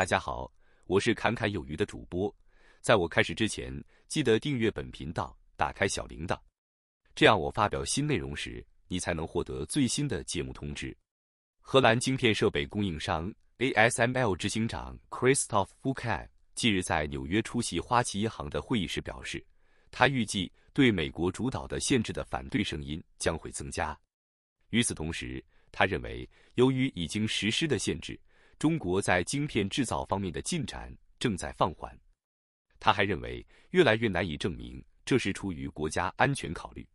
大家好，我是侃侃有余的主播。在我开始之前，记得订阅本频道，打开小铃铛，这样我发表新内容时，你才能获得最新的节目通知。荷兰晶片设备供应商 ASML 执行长 Christof p v u k a n 近日在纽约出席花旗银行的会议时表示，他预计对美国主导的限制的反对声音将会增加。与此同时，他认为由于已经实施的限制。中国在晶片制造方面的进展正在放缓。他还认为，越来越难以证明这是出于国家安全考虑，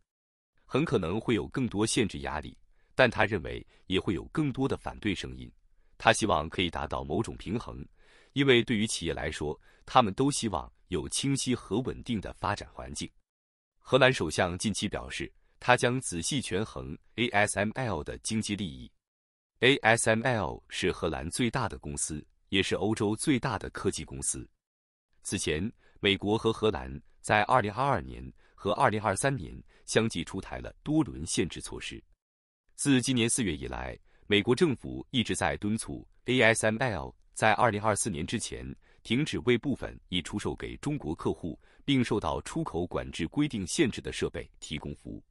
很可能会有更多限制压力。但他认为也会有更多的反对声音。他希望可以达到某种平衡，因为对于企业来说，他们都希望有清晰和稳定的发展环境。荷兰首相近期表示，他将仔细权衡 ASML 的经济利益。ASML 是荷兰最大的公司，也是欧洲最大的科技公司。此前，美国和荷兰在2022年和2023年相继出台了多轮限制措施。自今年四月以来，美国政府一直在敦促 ASML 在2024年之前停止为部分已出售给中国客户并受到出口管制规定限制的设备提供服务。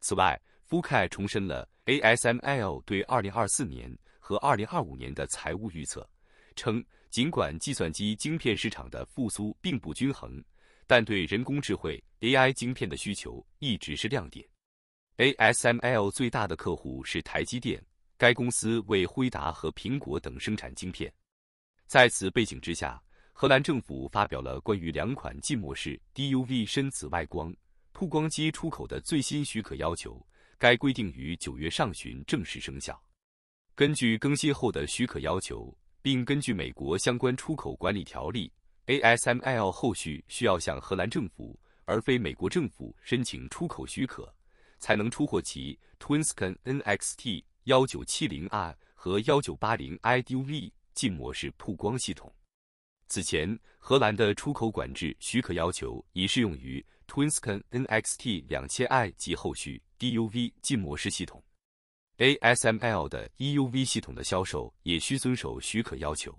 此外，福凯重申了。ASML 对2024年和2025年的财务预测称，尽管计算机晶片市场的复苏并不均衡，但对人工智慧 AI 晶片的需求一直是亮点。ASML 最大的客户是台积电，该公司为辉达和苹果等生产晶片。在此背景之下，荷兰政府发表了关于两款浸没式 DUV 深紫外光曝光机出口的最新许可要求。该规定于九月上旬正式生效。根据更新后的许可要求，并根据美国相关出口管理条例，ASML 后续需要向荷兰政府而非美国政府申请出口许可，才能出货其 Twinscan NXT 幺九七零 R 和幺九八零 IDV 近模式曝光系统。此前，荷兰的出口管制许可要求已适用于 Twinscan NXT 两千 i 及后续 DUV 近模式系统。ASML 的 EUV 系统的销售也需遵守许可要求。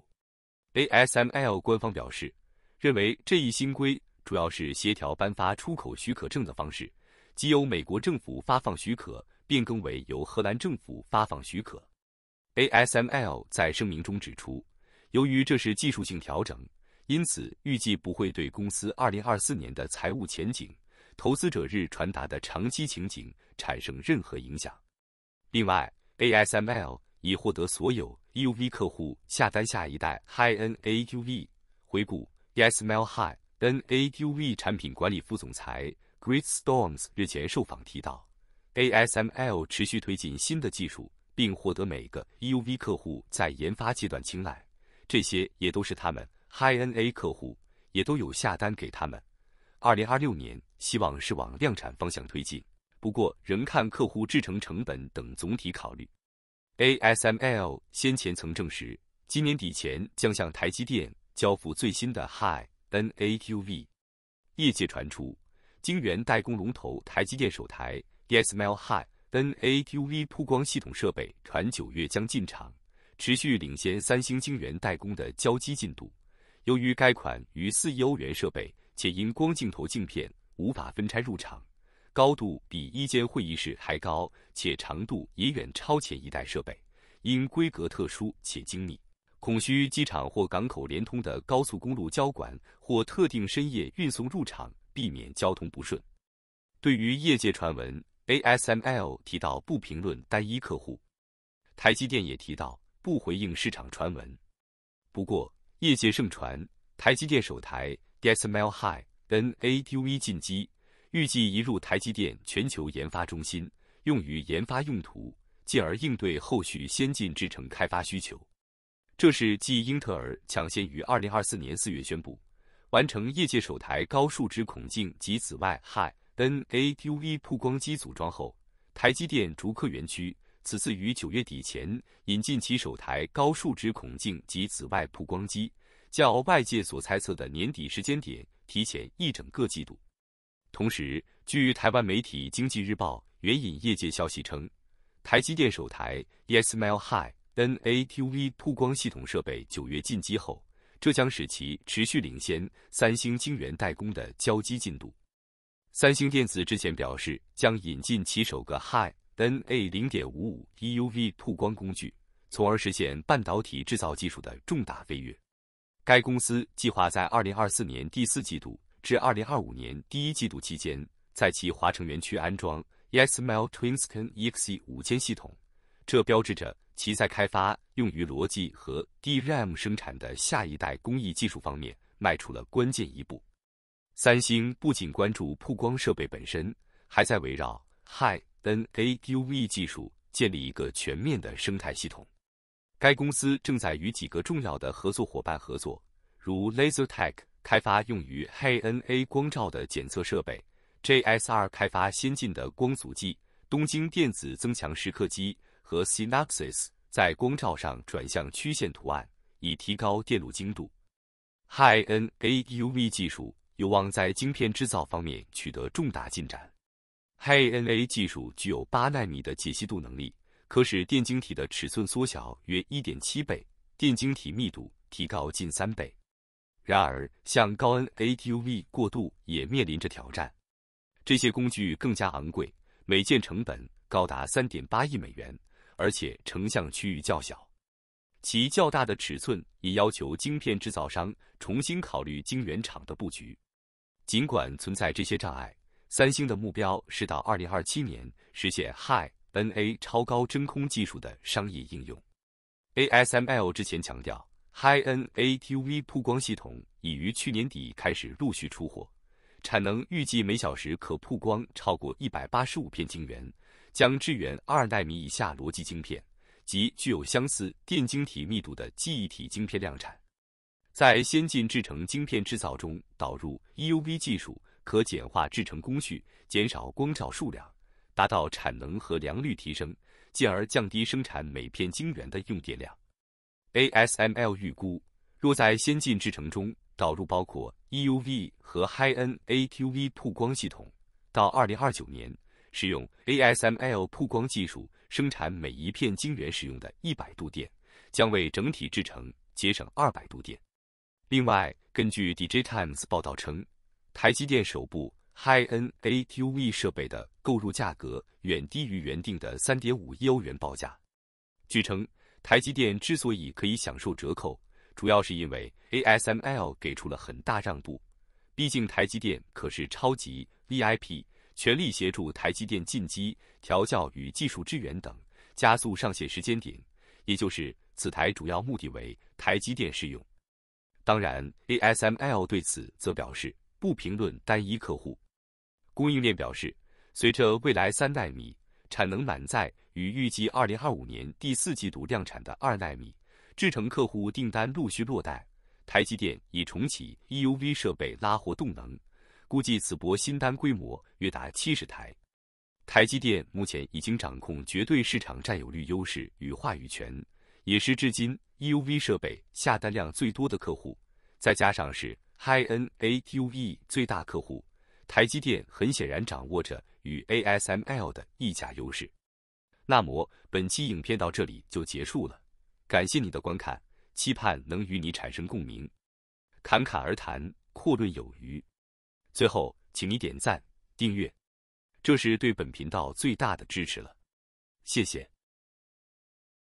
ASML 官方表示，认为这一新规主要是协调颁发出口许可证的方式，即由美国政府发放许可变更为由荷兰政府发放许可。ASML 在声明中指出。由于这是技术性调整，因此预计不会对公司2024年的财务前景、投资者日传达的长期情景产生任何影响。另外，ASML 已获得所有 EUV 客户下单下一代 HiN g h EUV。回顾 ASML HiN g h EUV 产品管理副总裁 Great Storms 日前受访提到，ASML 持续推进新的技术，并获得每个 EUV 客户在研发阶段青睐。这些也都是他们 HiN A 客户，也都有下单给他们。二零二六年希望是往量产方向推进，不过仍看客户制成成本等总体考虑。ASML 先前曾证实，今年底前将向台积电交付最新的 HiN A QV。业界传出，晶圆代工龙头台积电首台 ASML HiN A QV 曝光系统设备，传九月将进场。持续领先三星晶圆代工的交机进度。由于该款逾四亿欧元设备，且因光镜头镜片无法分拆入场，高度比一间会议室还高，且长度也远超前一代设备。因规格特殊且精密，恐需机场或港口连通的高速公路交管或特定深夜运送入场，避免交通不顺。对于业界传闻，ASML 提到不评论单一客户，台积电也提到。不回应市场传闻。不过，业界盛传台积电首台 DSML High n a t u V 进机，预计移入台积电全球研发中心，用于研发用途，进而应对后续先进制程开发需求。这是继英特尔抢先于二零二四年四月宣布完成业界首台高数值孔径及紫外 High n a t u V 曝光机组装后，台积电逐客园区。此次于九月底前引进其首台高数值孔径及紫外曝光机，较外界所猜测的年底时间点提前一整个季度。同时，据台湾媒体《经济日报》援引业界消息称，台积电首台 e s m i l High NA t v 曝光系统设备九月进机后，这将使其持续领先三星晶圆代工的交机进度。三星电子之前表示，将引进其首个 High。NA 零点五五 EUV 曝光工具，从而实现半导体制造技术的重大飞跃。该公司计划在二零二四年第四季度至二零二五年第一季度期间，在其华城园区安装 e s m l Twinscan EX e 五千系统，这标志着其在开发用于逻辑和 DRAM 生产的下一代工艺技术方面迈出了关键一步。三星不仅关注曝光设备本身，还在围绕 Hi。NADUV 技术建立一个全面的生态系统。该公司正在与几个重要的合作伙伴合作，如 LaserTech 开发用于 h n a 光照的检测设备，JSR 开发先进的光阻剂，东京电子增强蚀刻机和 Synopsys 在光照上转向曲线图案，以提高电路精度。HiNADUV 技术有望在晶片制造方面取得重大进展。HiNA 技术具有八纳米的解析度能力，可使电晶体的尺寸缩小约一点七倍，电晶体密度提高近三倍。然而，向高 NA TUV 过渡也面临着挑战。这些工具更加昂贵，每件成本高达三点八亿美元，而且成像区域较小。其较大的尺寸也要求晶片制造商重新考虑晶圆厂的布局。尽管存在这些障碍。三星的目标是到二零二七年实现 HiN A 超高真空技术的商业应用。ASML 之前强调，HiN A t u v 抛光系统已于去年底开始陆续出货，产能预计每小时可曝光超过一百八十五片晶圆，将支援二纳米以下逻辑晶片及具有相似电晶体密度的记忆体晶片量产，在先进制程晶片制造中导入 EUV 技术。可简化制成工序，减少光照数量，达到产能和良率提升，进而降低生产每片晶圆的用电量。ASML 预估，若在先进制程中导入包括 EUV 和 HiN-AUV g h 曝光系统，到2029年，使用 ASML 曝光技术生产每一片晶圆使用的100度电，将为整体制程节省200度电。另外，根据 Dj Times 报道称，台积电首部 HiN g h a t v 设备的购入价格远低于原定的3.5亿欧元报价。据称，台积电之所以可以享受折扣，主要是因为 ASML 给出了很大让步。毕竟台积电可是超级 VIP，全力协助台积电进机调教与技术支援等，加速上线时间点。也就是此台主要目的为台积电试用。当然，ASML 对此则表示。不评论单一客户，供应链表示，随着未来三纳米产能满载与预计二零二五年第四季度量产的二纳米制程客户订单陆续落袋，台积电已重启 EUV 设备拉货动能，估计此波新单规模约达七十台。台积电目前已经掌控绝对市场占有率优势与话语权，也是至今 EUV 设备下单量最多的客户，再加上是。iN A U E 最大客户台积电很显然掌握着与 ASML 的溢价优势。那么本期影片到这里就结束了，感谢你的观看，期盼能与你产生共鸣。侃侃而谈，阔论有余。最后，请你点赞、订阅，这是对本频道最大的支持了，谢谢。